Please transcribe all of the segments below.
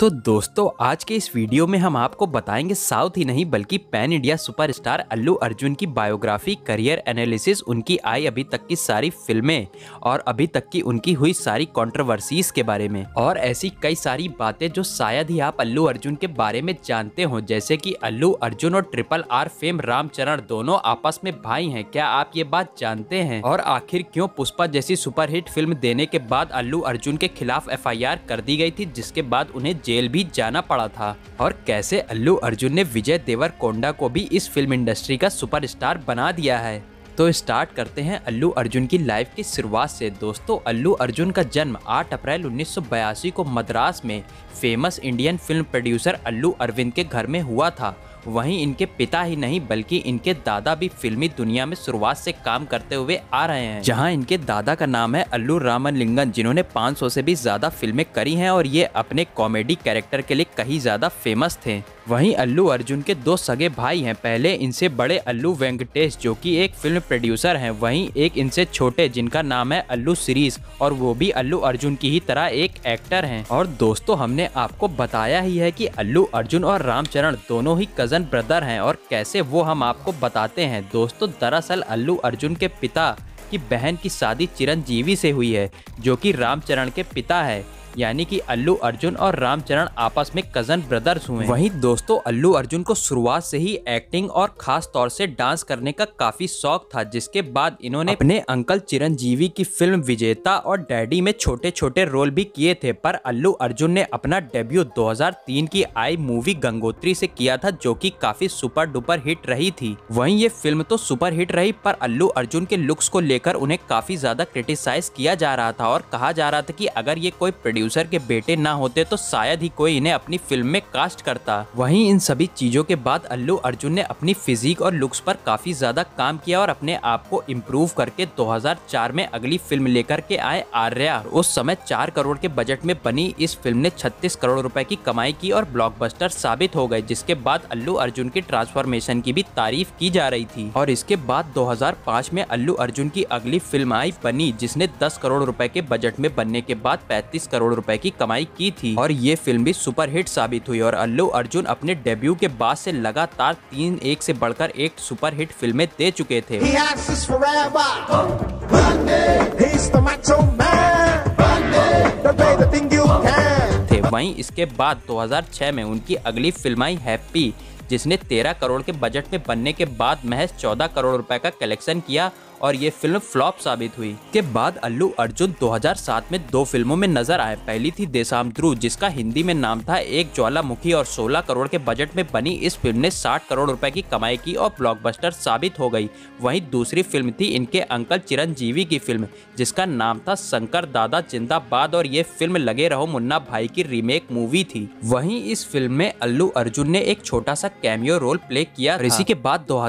तो दोस्तों आज के इस वीडियो में हम आपको बताएंगे साउथ ही नहीं बल्कि pan India superstar Allu Arjun की बायोग्राफी करियर एनालिसिस उनकी आई अभी तक की सारी फिल्में और अभी तक की उनकी हुई सारी कंट्रोवर्सीज के बारे में और ऐसी कई सारी बातें जो शायद ही आप अल्लू अर्जुन के बारे में जानते हो जैसे की अल्लू अर्जुन और ट्रिपल आर फेम रामचरण दोनों आपस में भाई है क्या आप ये बात जानते हैं और आखिर क्यों पुष्पा जैसी सुपरहिट फिल्म देने के बाद अल्लू अर्जुन के खिलाफ एफ कर दी गई थी जिसके बाद उन्हें जेल भी जाना पड़ा था और कैसे अल्लू अर्जुन ने विजय देवर कोंडा को भी इस फिल्म इंडस्ट्री का सुपरस्टार बना दिया है तो स्टार्ट करते हैं अल्लू अर्जुन की लाइफ की शुरुआत से दोस्तों अल्लू अर्जुन का जन्म 8 अप्रैल 1982 को मद्रास में famous Indian film producer Allu Aravind के घर में हुआ था वहीं इनके पिता ही नहीं बल्कि इनके दादा भी फिल्मी दुनिया में शुरुआत से काम करते हुए आ रहे हैं जहां इनके दादा का नाम है अल्लू रामन लिंगन जिन्होंने 500 से भी ज्यादा फिल्में करी हैं और ये अपने कॉमेडी कैरेक्टर के लिए कहीं ज्यादा फेमस थे वहीं अल्लू अर्जुन के दो सगे भाई हैं पहले इनसे बड़े अल्लू वेंकटेश जो कि एक फिल्म प्रोड्यूसर हैं वहीं एक इनसे छोटे जिनका नाम है अल्लू सीरीज और वो भी अल्लू अर्जुन की ही तरह एक एक्टर हैं और दोस्तों हमने आपको बताया ही है कि अल्लू अर्जुन और रामचरण दोनों ही कज कज़न ब्रदर हैं और कैसे वो हम आपको बताते हैं दोस्तों दरअसल अल्लू अर्जुन के पिता की बहन की शादी चिरंजीवी से हुई है जो कि रामचरण के पिता है यानी कि अल्लू अर्जुन और रामचरण आपस में कजन ब्रदर्स हुए वहीं दोस्तों अल्लू अर्जुन को शुरुआत से ही एक्टिंग और खास तौर से डांस करने का काफी शौक था जिसके बाद इन्होंने अपने अंकल चिरंजीवी की फिल्म विजेता और डैडी में छोटे छोटे रोल भी किए थे पर अल्लू अर्जुन ने अपना डेब्यू दो की आई मूवी गंगोत्री से किया था जो की काफी सुपर डुपर हिट रही थी वही ये फिल्म तो सुपर हिट रही पर अल्लू अर्जुन के लुक्स को लेकर उन्हें काफी ज्यादा क्रिटिसाइज किया जा रहा था और कहा जा रहा था की अगर ये कोई प्रोड्यूसर के बेटे ना होते तो शायद ही कोई इन्हें अपनी फिल्म में कास्ट करता वहीं इन सभी चीजों के बाद अल्लू अर्जुन ने अपनी फिजिक और लुक्स पर काफी ज्यादा काम किया और अपने आप को इम्प्रूव करके 2004 में अगली फिल्म लेकर के आए आर्या उस समय चार करोड़ के बजट में बनी इस फिल्म ने छत्तीस करोड़ रूपए की कमाई की और ब्लॉक साबित हो गए जिसके बाद अल्लू अर्जुन की ट्रांसफॉर्मेशन की भी तारीफ की जा रही थी और इसके बाद 2005 में अल्लू अर्जुन की अगली फिल्म आई बनी जिसने 10 करोड़ रुपए के बजट में बनने के बाद 35 करोड़ करोड़ रुपए की कमाई की थी और ये फिल्म भी सुपरहिट साबित हुई और अल्लू अर्जुन अपने डेब्यू के बाद से लगातार तीन एक से बढ़कर एक सुपरहिट फिल्में दे चुके थे वहीं इसके बाद 2006 में उनकी अगली फिल्म आई हैप्पी जिसने 13 करोड़ के बजट में बनने के बाद महज 14 करोड़ रुपए का कलेक्शन किया और ये फिल्म फ्लॉप साबित हुई के बाद अल्लू अर्जुन 2007 में दो फिल्मों में नजर आए पहली थी देशाम ध्रुव जिसका हिंदी में नाम था एक ज्वालामुखी और 16 करोड़ के बजट में बनी इस फिल्म ने 60 करोड़ रुपए की कमाई की और ब्लॉकबस्टर साबित हो गई वहीं दूसरी फिल्म थी इनके अंकल चिरंजीवी की फिल्म जिसका नाम था शंकर दादा जिंदाबाद और ये फिल्म लगे रहो मुन्ना भाई की रीमेक मूवी थी वही इस फिल्म में अल्लू अर्जुन ने एक छोटा सा कैमियो रोल प्ले किया इसी के बाद दो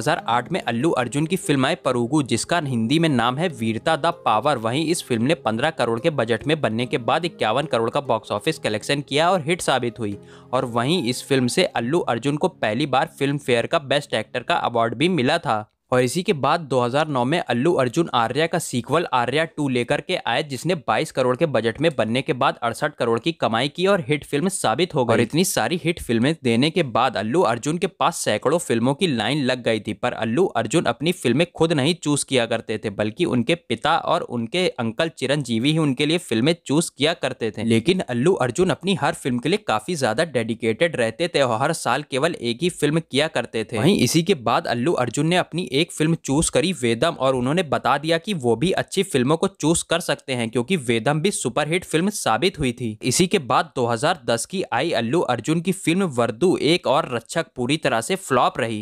में अल्लू अर्जुन की फिल्म आई परूगू जिसका पाकिस्तान हिंदी में नाम है वीरता द पावर वहीं इस फिल्म ने 15 करोड़ के बजट में बनने के बाद इक्यावन करोड़ का बॉक्स ऑफिस कलेक्शन किया और हिट साबित हुई और वहीं इस फिल्म से अल्लू अर्जुन को पहली बार फिल्म फेयर का बेस्ट एक्टर का अवार्ड भी मिला था और इसी के बाद 2009 में अल्लू अर्जुन आर्या का सीक्वल आर्या टू लेकर के आए जिसने 22 करोड़ के बजट में बनने के बाद अड़सठ करोड़ की कमाई की और हिट फिल्म साबित हो गई और इतनी सारी हिट फिल्में देने के बाद अल्लू अर्जुन के पास सैकड़ों फिल्मों की लाइन लग गई थी पर अल्लू अर्जुन अपनी फिल्में खुद नहीं चूज किया करते थे बल्कि उनके पिता और उनके अंकल चिरंजीवी ही उनके लिए फिल्में चूज किया करते थे लेकिन अल्लू अर्जुन अपनी हर फिल्म के लिए काफी ज्यादा डेडिकेटेड रहते थे और हर साल केवल एक ही फिल्म किया करते थे वही इसी के बाद अल्लू अर्जुन ने अपनी एक फिल्म चूज करी वेदम और उन्होंने बता दिया कि वो भी अच्छी फिल्मों को चूज कर सकते हैं क्योंकि वेदम भी सुपरहिट फिल्म साबित हुई थी इसी के बाद 2010 की आई अल्लू अर्जुन की फिल्म वर्दू एक और रक्षक पूरी तरह से फ्लॉप रही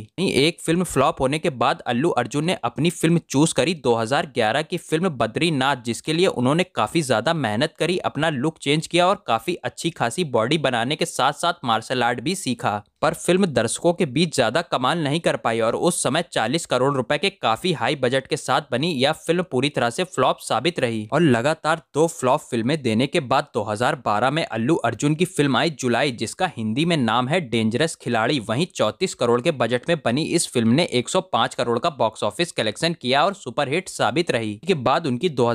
एक फिल्म फ्लॉप होने के बाद अल्लू अर्जुन ने अपनी फिल्म चूज करी दो की फिल्म बद्रीनाथ जिसके लिए उन्होंने काफी ज्यादा मेहनत करी अपना लुक चेंज किया और काफी अच्छी खासी बॉडी बनाने के साथ साथ मार्शल आर्ट भी सीखा पर फिल्म दर्शकों के बीच ज्यादा कमाल नहीं कर पाई और उस समय 40 करोड़ करोड़ रुपए के काफी हाई बजट के साथ बनी यह फिल्म पूरी तरह से फ्लॉप साबित रही और लगातार दो फ्लॉप फिल्में देने के बाद 2012 में अल्लू अर्जुन की फिल्म आई जुलाई जिसका हिंदी में नाम है डेंजरस खिलाड़ी वहीं 34 करोड़ के बजट में बनी इस फिल्म ने 105 करोड़ का बॉक्स ऑफिस कलेक्शन किया और सुपरहिट साबित रही के बाद उनकी दो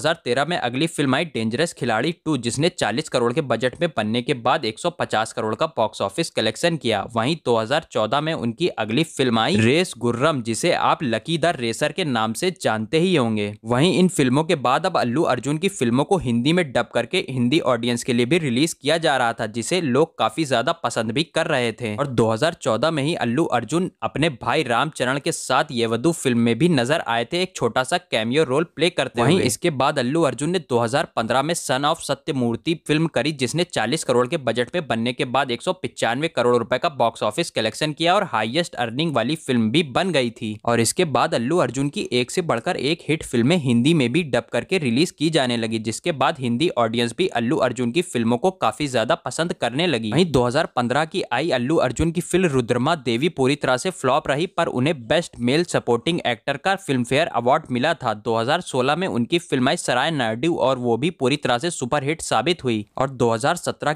में अगली फिल्म आई डेंजरस खिलाड़ी टू जिसने चालीस करोड़ के बजट में बनने के बाद एक करोड़ का बॉक्स ऑफिस कलेक्शन किया वहीं 2014 में उनकी अगली फिल्म आई रेस गुर्रम जिसे आप लकी लकी द रेसर के नाम से जानते ही होंगे वहीं इन फिल्मों के बाद अब अल्लू अर्जुन की फिल्मों को हिंदी में डब करके हिंदी ऑडियंस के लिए भी रिलीज किया जा रहा था जिसे लोग काफी ज्यादा पसंद भी कर रहे थे और दो में ही अल्लू अर्जुन अपने भाई रामचरण के साथ ये फिल्म में भी नजर आए थे एक छोटा सा कैमियो रोल प्ले करते वही इसके बाद अल्लू अर्जुन ने दो में सन ऑफ सत्यमूर्ति फिल्म करी जिसने चालीस करोड़ के बजट में बनने के बाद एक करोड़ रुपए का बॉक्स ऑफिस कलेक्शन किया और हाईएस्ट अर्निंग वाली फिल्म भी बन गई थी और इसके बाद अल्लू अर्जुन की एक से बढ़कर एक हिट फिल्में हिंदी में भी डब करके रिलीज की जाने लगी जिसके बाद हिंदी ऑडियंस भी अल्लू अर्जुन की फिल्मों को काफी ज्यादा पसंद करने लगी वहीं 2015 की आई अल्लू अर्जुन की फिल्म रुद्रमा देवी पूरी तरह से फ्लॉप रही पर उन्हें बेस्ट मेल सपोर्टिंग एक्टर का फिल्म फेयर अवार्ड मिला था दो में उनकी फिल्म आई सराय नायडू और वो भी पूरी तरह से सुपरहिट साबित हुई और दो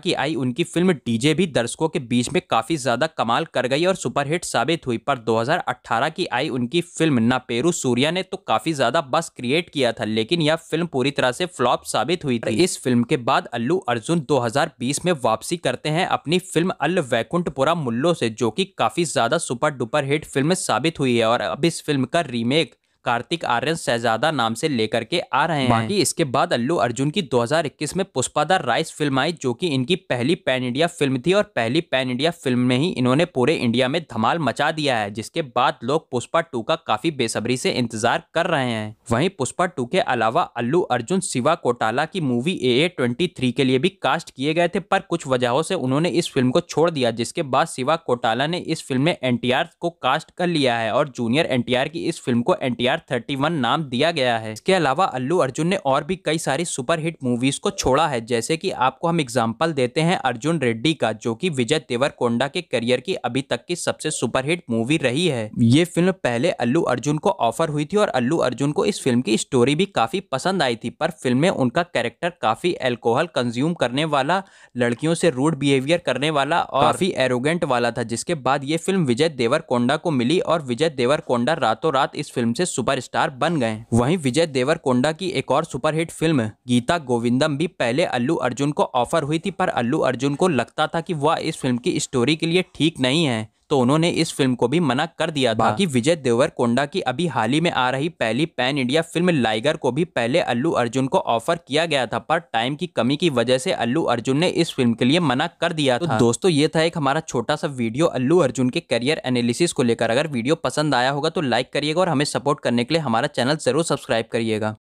की आई उनकी फिल्म डीजे भी दर्शकों के बीच में काफी ज्यादा कमाल कर गई और सुपरहिट साबित हुई पर 2018 की आई उनकी फिल्म फिल्म नापेरू सूर्या ने तो काफी ज्यादा बस क्रिएट किया था लेकिन यह फिल्म पूरी तरह से फ्लॉप साबित हुई थी इस फिल्म के बाद अल्लू अर्जुन 2020 में वापसी करते हैं अपनी फिल्म अल वैकुंठपुरा मुल्लो से जो कि काफी ज्यादा सुपर डुपर हिट फिल्म साबित हुई है और अब इस फिल्म का रीमेक कार्तिक आर्यन शहजादा नाम से लेकर के आ रहे हैं बाकी इसके बाद अल्लू अर्जुन की 2021 में पुष्पादा राइस फिल्म आई जो कि इनकी पहली पैन इंडिया फिल्म थी और पहली पैन इंडिया फिल्म में ही इन्होंने पूरे इंडिया में धमाल मचा दिया है जिसके बाद लोग पुष्पा टू का काफी बेसब्री से इंतजार कर रहे हैं वही पुष्पा टू के अलावा अल्लू अर्जुन शिवा कोटाला की movie A A twenty three के लिए भी कास्ट किए गए थे पर कुछ वजहों से उन्होंने इस फिल्म को छोड़ दिया जिसके बाद शिवा कोटाला ने इस फिल्म में एन को कास्ट कर लिया है और जूनियर एन की इस फिल्म को एनटीआर आर थर्टी वन नाम दिया गया है इसके अलावा अल्लू अर्जुन ने और भी कई सारी सुपरहिट मूवीज को छोड़ा है जैसे कि आपको हम एग्जाम्पल देते हैं अर्जुन रेड्डी का जो कि विजय कोंडा के करियर की अभी तक की सबसे सुपरहिट मूवी रही है ये फिल्म पहले अल्लू अर्जुन को ऑफर हुई थी और अल्लू अर्जुन को इस फिल्म की स्टोरी भी काफी पसंद आई थी पर फिल्म में उनका कैरेक्टर काफी एल्कोहल कंज्यूम करने वाला लड़कियों से रूड बिहेवियर करने वाला और काफी एरोगेंट वाला था जिसके बाद ये फिल्म विजय देवरकोंडा को मिली और विजय देवरकोंडा रातों रात इस फिल्म से सुपरस्टार बन गए वहीं विजय देवरकोंडा की एक और सुपरहिट फिल्म गीता गोविंदम भी पहले अल्लू अर्जुन को ऑफर हुई थी पर अल्लू अर्जुन को लगता था कि वह इस फिल्म की स्टोरी के लिए ठीक नहीं है तो उन्होंने इस फिल्म को भी मना कर दिया था बाकी विजय देवर कोंडा की अभी हाल ही में आ रही पहली पैन इंडिया फिल्म लाइगर को भी पहले अल्लू अर्जुन को ऑफर किया गया था पर टाइम की कमी की वजह से अल्लू अर्जुन ने इस फिल्म के लिए मना कर दिया तो दोस्तों ये था एक हमारा छोटा सा वीडियो अल्लू अर्जुन के करियर एनालिसिस को लेकर अगर वीडियो पसंद आया होगा तो लाइक करिएगा और हमें सपोर्ट करने के लिए हमारा चैनल जरूर सब्सक्राइब करिएगा